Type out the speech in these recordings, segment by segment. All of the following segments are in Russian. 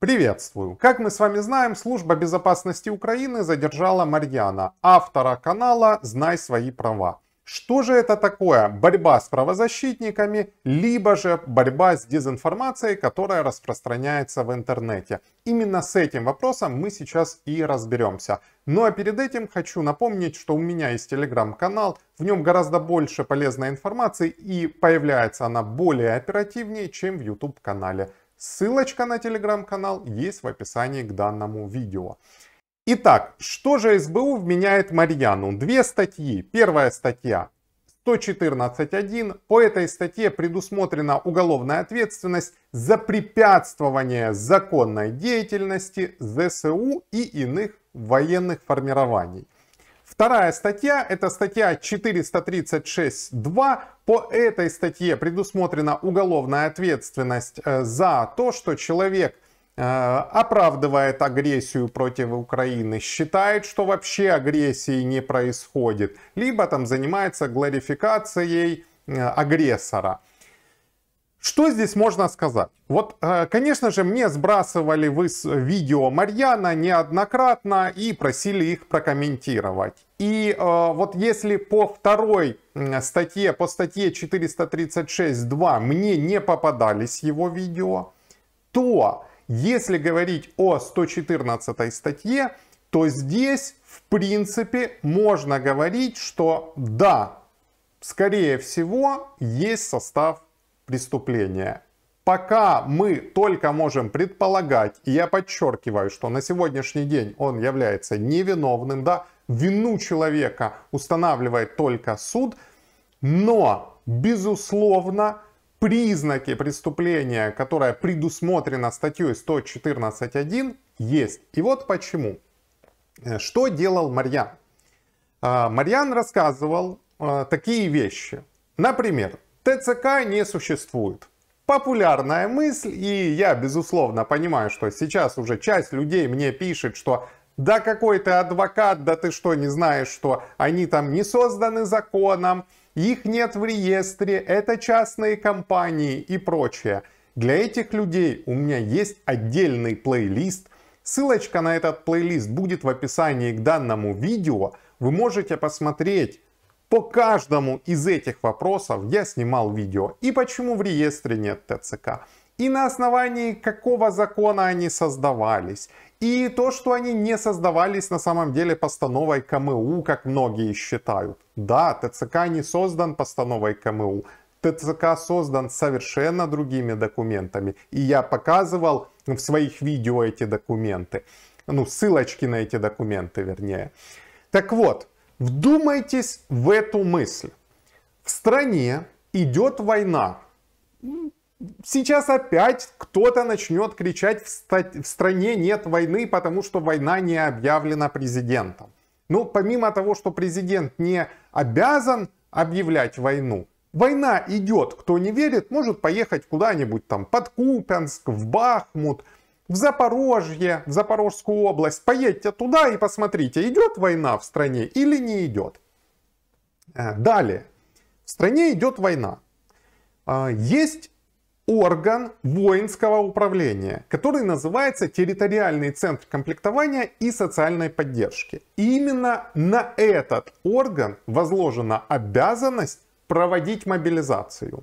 Приветствую! Как мы с вами знаем, служба безопасности Украины задержала Марьяна, автора канала «Знай свои права». Что же это такое? Борьба с правозащитниками, либо же борьба с дезинформацией, которая распространяется в интернете. Именно с этим вопросом мы сейчас и разберемся. Ну а перед этим хочу напомнить, что у меня есть телеграм-канал, в нем гораздо больше полезной информации и появляется она более оперативнее, чем в YouTube-канале. Ссылочка на телеграм-канал есть в описании к данному видео. Итак, что же СБУ вменяет Марьяну? Две статьи. Первая статья 114.1. По этой статье предусмотрена уголовная ответственность за препятствование законной деятельности ЗСУ и иных военных формирований. Вторая статья, это статья 436.2. По этой статье предусмотрена уголовная ответственность э, за то, что человек э, оправдывает агрессию против Украины, считает, что вообще агрессии не происходит, либо там занимается гларификацией э, агрессора. Что здесь можно сказать? Вот, конечно же, мне сбрасывали вы видео Марьяна неоднократно и просили их прокомментировать. И э, вот если по второй статье, по статье 436.2 мне не попадались его видео, то если говорить о 114 статье, то здесь в принципе можно говорить, что да, скорее всего есть состав преступления. Пока мы только можем предполагать, и я подчеркиваю, что на сегодняшний день он является невиновным, да, вину человека устанавливает только суд, но, безусловно, признаки преступления, которое предусмотрено статьей 114.1, есть. И вот почему. Э, что делал Марьян? Э, Марьян рассказывал э, такие вещи. Например, ТЦК не существует. Популярная мысль, и я, безусловно, понимаю, что сейчас уже часть людей мне пишет, что да какой ты адвокат, да ты что, не знаешь, что они там не созданы законом, их нет в реестре, это частные компании и прочее. Для этих людей у меня есть отдельный плейлист. Ссылочка на этот плейлист будет в описании к данному видео. Вы можете посмотреть по каждому из этих вопросов я снимал видео и почему в реестре нет ТЦК и на основании какого закона они создавались, и то, что они не создавались на самом деле постановой КМУ, как многие считают. Да, ТЦК не создан постановой КМУ. ТЦК создан совершенно другими документами. И я показывал в своих видео эти документы. Ну, ссылочки на эти документы, вернее. Так вот, вдумайтесь в эту мысль. В стране идет война. Сейчас опять кто-то начнет кричать в, ста- в стране нет войны, потому что война не объявлена президентом. Ну, помимо того, что президент не обязан объявлять войну, война идет. Кто не верит, может поехать куда-нибудь там под Купянск, в Бахмут, в Запорожье, в Запорожскую область. Поедьте туда и посмотрите, идет война в стране или не идет. Э, далее. В стране идет война. Э, есть орган воинского управления, который называется Территориальный центр комплектования и социальной поддержки. И именно на этот орган возложена обязанность проводить мобилизацию.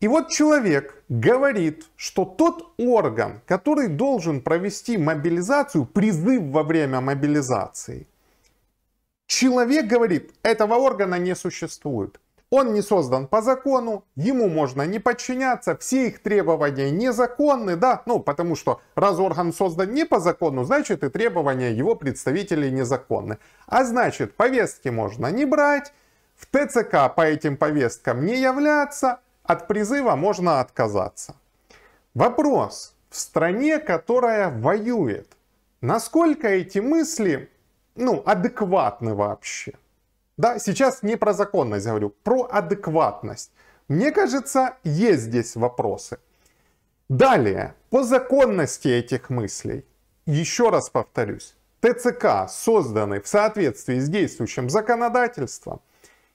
И вот человек говорит, что тот орган, который должен провести мобилизацию, призыв во время мобилизации, человек говорит, этого органа не существует. Он не создан по закону, ему можно не подчиняться, все их требования незаконны, да, ну, потому что раз орган создан не по закону, значит и требования его представителей незаконны. А значит, повестки можно не брать, в ТЦК по этим повесткам не являться, от призыва можно отказаться. Вопрос. В стране, которая воюет, насколько эти мысли ну, адекватны вообще? Да, сейчас не про законность говорю, про адекватность. Мне кажется, есть здесь вопросы. Далее, по законности этих мыслей. Еще раз повторюсь, ТЦК созданы в соответствии с действующим законодательством.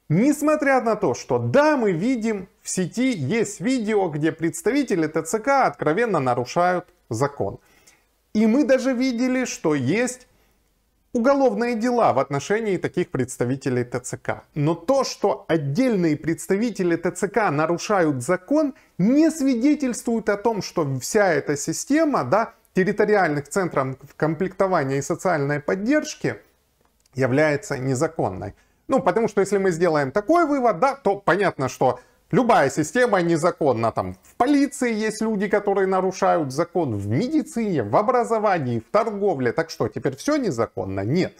Несмотря на то, что да, мы видим, в сети есть видео, где представители ТЦК откровенно нарушают закон. И мы даже видели, что есть уголовные дела в отношении таких представителей ТЦК. Но то, что отдельные представители ТЦК нарушают закон, не свидетельствует о том, что вся эта система да, территориальных центров комплектования и социальной поддержки является незаконной. Ну, потому что если мы сделаем такой вывод, да, то понятно, что Любая система незаконна. Там в полиции есть люди, которые нарушают закон, в медицине, в образовании, в торговле. Так что, теперь все незаконно? Нет.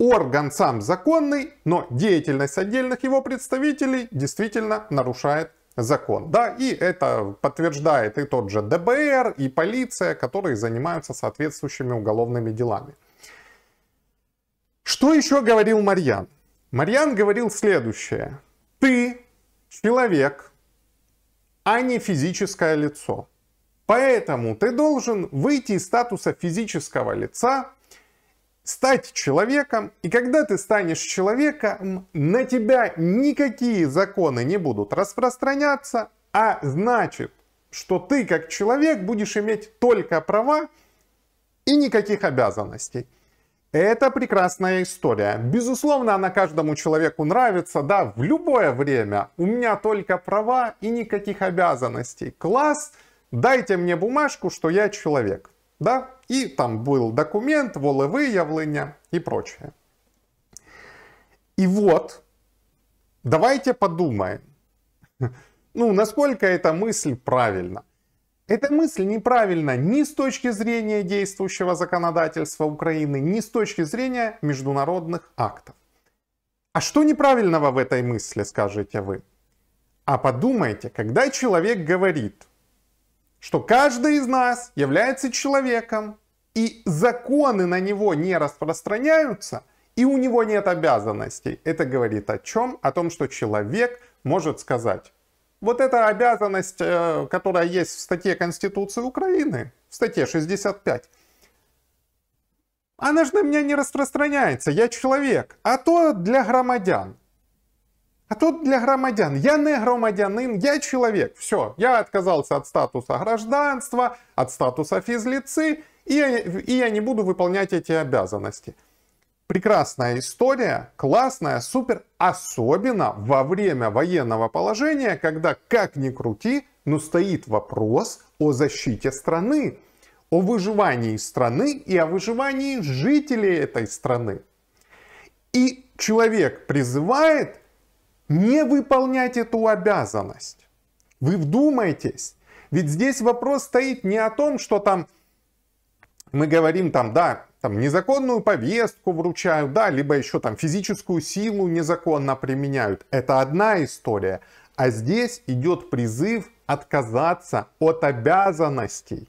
Орган сам законный, но деятельность отдельных его представителей действительно нарушает закон. Да, и это подтверждает и тот же ДБР, и полиция, которые занимаются соответствующими уголовными делами. Что еще говорил Марьян? Марьян говорил следующее. Ты человек, а не физическое лицо. Поэтому ты должен выйти из статуса физического лица, стать человеком, и когда ты станешь человеком, на тебя никакие законы не будут распространяться, а значит, что ты как человек будешь иметь только права и никаких обязанностей. Это прекрасная история. Безусловно, она каждому человеку нравится, да, в любое время. У меня только права и никаких обязанностей. Класс, дайте мне бумажку, что я человек. Да, и там был документ, волевы, явления и прочее. И вот, давайте подумаем, ну, насколько эта мысль правильна. Эта мысль неправильна ни с точки зрения действующего законодательства Украины, ни с точки зрения международных актов. А что неправильного в этой мысли, скажете вы? А подумайте, когда человек говорит, что каждый из нас является человеком, и законы на него не распространяются, и у него нет обязанностей. Это говорит о чем? О том, что человек может сказать, вот эта обязанность, э, которая есть в статье Конституции Украины, в статье 65, она же на меня не распространяется, я человек. А то для громадян. А то для громадян. Я не громадянин, я человек. Все, я отказался от статуса гражданства, от статуса физлицы, и и я не буду выполнять эти обязанности прекрасная история, классная, супер, особенно во время военного положения, когда, как ни крути, но стоит вопрос о защите страны, о выживании страны и о выживании жителей этой страны. И человек призывает не выполнять эту обязанность. Вы вдумайтесь, ведь здесь вопрос стоит не о том, что там мы говорим там, да, там незаконную повестку вручают, да, либо еще там физическую силу незаконно применяют. Это одна история. А здесь идет призыв отказаться от обязанностей.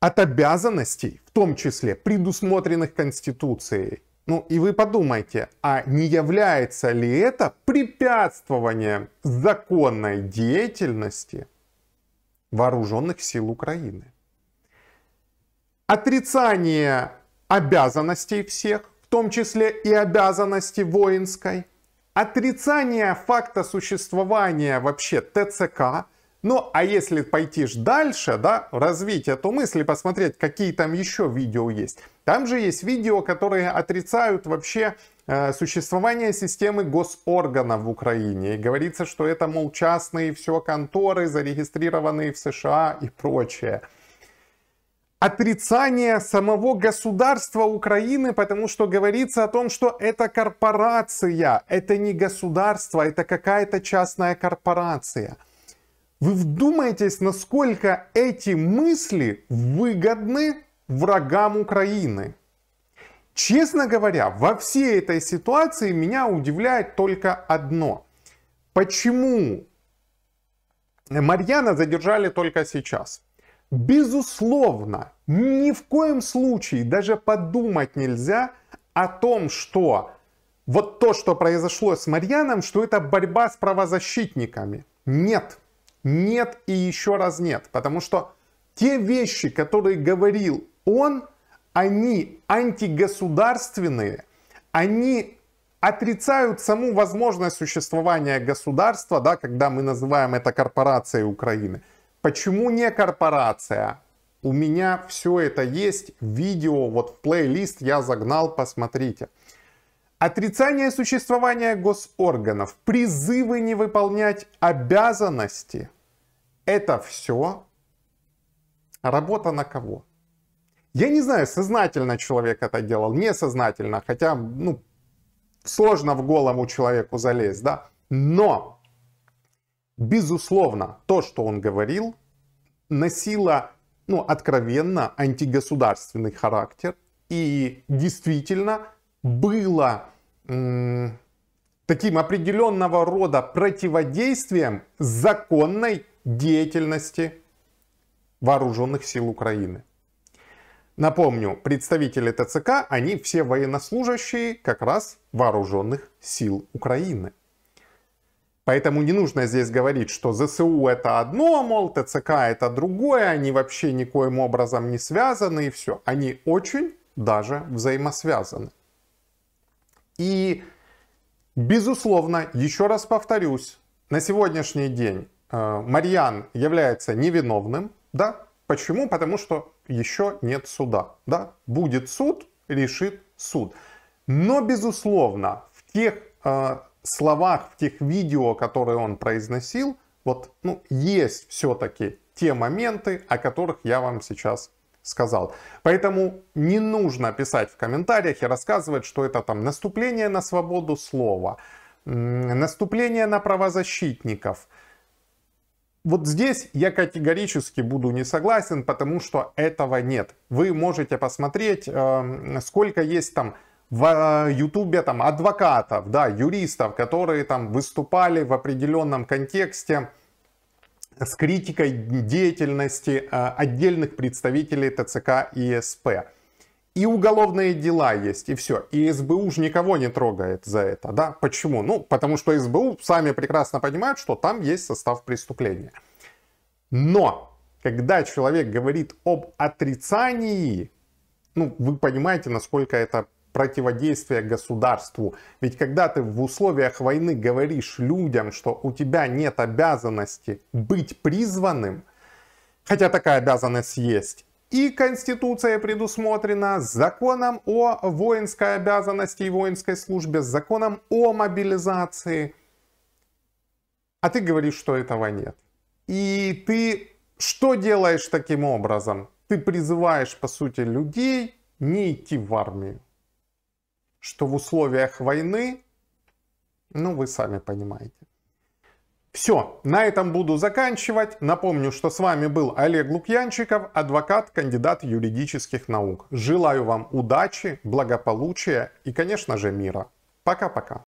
От обязанностей, в том числе предусмотренных Конституцией. Ну и вы подумайте, а не является ли это препятствованием законной деятельности вооруженных сил Украины? отрицание обязанностей всех, в том числе и обязанности воинской, отрицание факта существования вообще ТЦК, ну, а если пойти ж дальше, да, развить эту мысль и посмотреть, какие там еще видео есть. Там же есть видео, которые отрицают вообще э, существование системы госорганов в Украине. И говорится, что это, мол, частные все конторы, зарегистрированные в США и прочее отрицание самого государства Украины, потому что говорится о том, что это корпорация, это не государство, это какая-то частная корпорация. Вы вдумайтесь, насколько эти мысли выгодны врагам Украины. Честно говоря, во всей этой ситуации меня удивляет только одно. Почему Марьяна задержали только сейчас? Безусловно, ни в коем случае даже подумать нельзя о том, что вот то, что произошло с Марьяном, что это борьба с правозащитниками. Нет, нет и еще раз нет, потому что те вещи, которые говорил он, они антигосударственные, они отрицают саму возможность существования государства, да, когда мы называем это корпорацией Украины – Почему не корпорация? У меня все это есть, видео вот в плейлист я загнал, посмотрите. Отрицание существования госорганов, призывы не выполнять обязанности – это все работа на кого? Я не знаю, сознательно человек это делал, несознательно, хотя ну, сложно в голову человеку залезть, да? Но Безусловно, то, что он говорил, носило ну, откровенно антигосударственный характер и действительно было м- таким определенного рода противодействием законной деятельности вооруженных сил Украины. Напомню, представители ТЦК, они все военнослужащие как раз вооруженных сил Украины. Поэтому не нужно здесь говорить, что ЗСУ это одно, мол, ТЦК это другое, они вообще никоим образом не связаны и все. Они очень даже взаимосвязаны. И, безусловно, еще раз повторюсь, на сегодняшний день э, Марьян является невиновным, да? Почему? Потому что еще нет суда, да? Будет суд, решит суд. Но, безусловно, в тех э, словах, в тех видео, которые он произносил, вот ну, есть все-таки те моменты, о которых я вам сейчас сказал. Поэтому не нужно писать в комментариях и рассказывать, что это там наступление на свободу слова, наступление на правозащитников. Вот здесь я категорически буду не согласен, потому что этого нет. Вы можете посмотреть, эм, сколько есть там в э, Ютубе там адвокатов, да, юристов, которые там выступали в определенном контексте с критикой деятельности э, отдельных представителей ТЦК и СП. И уголовные дела есть, и все. И СБУ уж никого не трогает за это, да? Почему? Ну, потому что СБУ сами прекрасно понимают, что там есть состав преступления. Но, когда человек говорит об отрицании, ну, вы понимаете, насколько это противодействия государству. Ведь когда ты в условиях войны говоришь людям, что у тебя нет обязанности быть призванным, хотя такая обязанность есть, и Конституция предусмотрена законом о воинской обязанности и воинской службе, с законом о мобилизации. А ты говоришь, что этого нет. И ты что делаешь таким образом? Ты призываешь, по сути, людей не идти в армию что в условиях войны, ну вы сами понимаете. Все, на этом буду заканчивать. Напомню, что с вами был Олег Лукьянчиков, адвокат, кандидат юридических наук. Желаю вам удачи, благополучия и, конечно же, мира. Пока-пока.